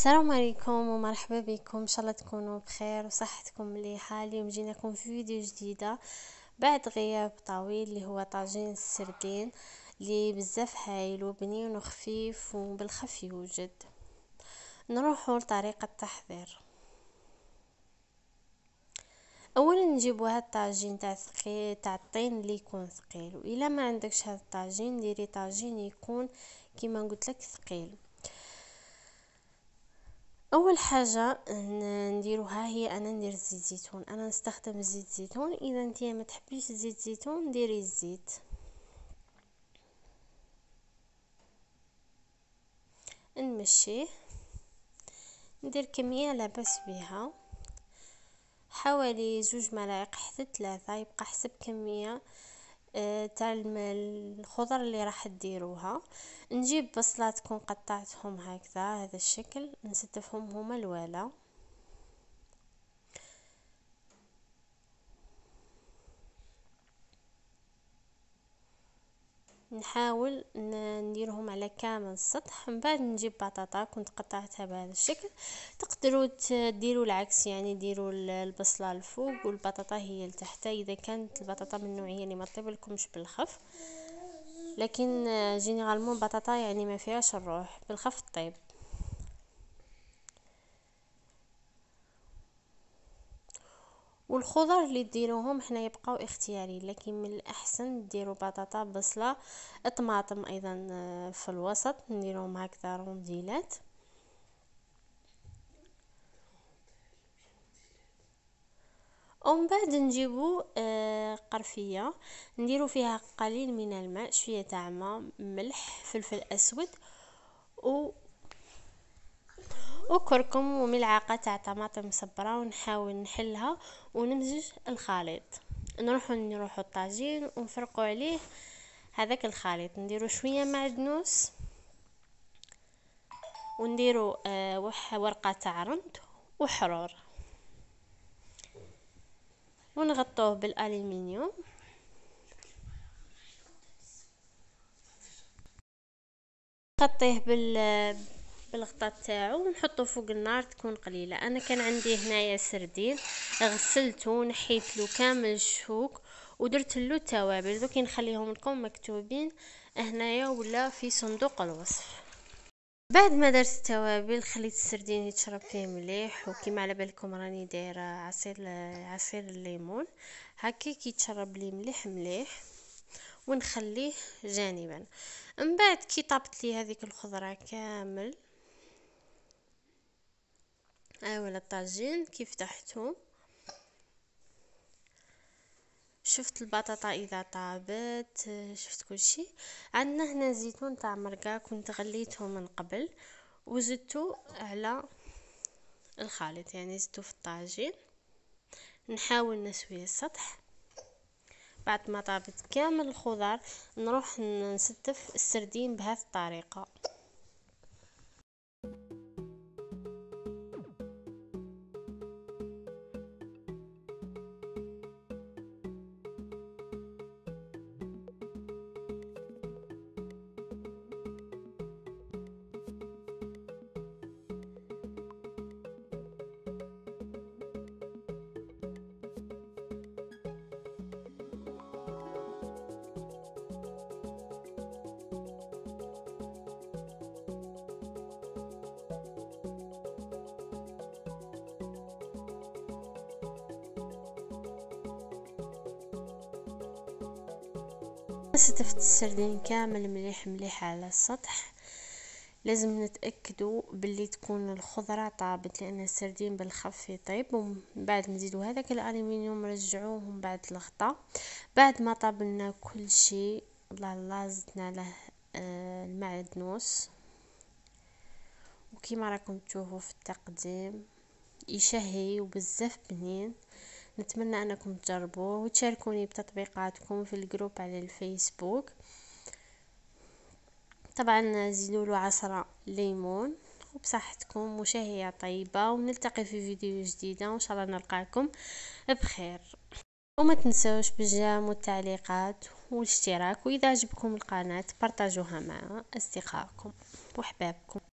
السلام عليكم ومرحبا بكم ان شاء الله تكونوا بخير وصحتكم مليحه اليوم جيناكم في فيديو جديده بعد غياب طويل اللي هو طاجين السردين اللي بزاف هايل وبنين وخفيف وبالخف يوجد نروحوا لطريقه التحضير اولا نجيبوا هاد الطاجين تاع ثقيل تاع الطين اللي يكون ثقيل والا ما عندكش هاد الطاجين ديري طاجين يكون كيما قلت لك ثقيل اول حاجة نديروها هي انا ندير زيت زيتون انا نستخدم زيت زيتون اذا نتيا ما تحبيش زيت زيتون ديري الزيت نمشيه ندير كمية لاباس بها حوالي زوج ملاعق حتى ثلاثة يبقى حسب كمية آه، تاع الخضر اللي راح ديروها نجيب بصلات تكون قطعتهم هكذا هذا الشكل نستفهم هما الوالا نحاول نديرهم على كامل السطح من بعد نجيب بطاطا كنت قطعتها بهذا الشكل تقدروا تديروا العكس يعني ديروا البصله الفوق والبطاطا هي لتحت اذا كانت البطاطا من النوعيه اللي ما طيب لكمش بالخف لكن آه، جينيرالمون البطاطا يعني ما فيهاش الروح بالخف طيب والخضر اللي ديروهم حنا يبقاو اختياري لكن من الاحسن ديروا بطاطا بصله طماطم ايضا آه، في الوسط نديرهم هكذا رونديلات ومن بعد نجيبو آه، قرفيه نديرو فيها قليل من الماء شويه تاع ملح فلفل اسود وكركم وملعقه تاع طماطم مصبره ونحاول نحلها ونمزج الخليط نروحو نروحو الطاجين ونفرقوا عليه هذاك الخليط نديرو شويه معدنوس ونديرو آه ورقه تاع رند وحرور ونغطوه بالألمنيوم نغطيه بال بالغطاء تاعو ونحطو فوق النار تكون قليله انا كان عندي هنايا سردين غسلته ونحيت له كامل الشوك ودرت له التوابل دوكي نخليهم لكم مكتوبين هنايا ولا في صندوق الوصف بعد ما درت التوابل خليت السردين يتشرب فيه مليح وكما على بالكم راني دايره عصير عصير الليمون هكا كيتشرب لي مليح مليح ونخليه جانبا من بعد كي طابت لي هذيك الخضره كامل أول الطاجين كيف فتحته شفت البطاطا اذا طابت شفت كل شيء عندنا هنا زيتون تاع مرقه كنت غليته من قبل وزدتو على الخليط يعني زدتو في الطاجين نحاول نسوي السطح بعد ما طابت كامل الخضار نروح نستف السردين بهذه الطريقه استفت السردين كامل مليح مليح على السطح لازم نتأكدوا باللي تكون الخضرة طابت لأن السردين بالخف يطيب ومن بعد نزيدو هذاك الألمنيوم نرجعوه من بعد الغطاء بعد ما طاب لنا كل شيء الله الله زدنا له آه، المعدنوس وكيما راكم تشوفوا في التقديم يشهي وبزاف بنين نتمنى انكم تجربوه وتشاركوني بتطبيقاتكم في الجروب على الفيسبوك طبعا زيدوا له عصرة ليمون وبصحتكم وشهية طيبة ونلتقي في فيديو جديدة وإن شاء الله نلقاكم بخير وما تنسوش بالجام والتعليقات والاشتراك وإذا عجبكم القناة بارطاجوها مع أصدقائكم وحبابكم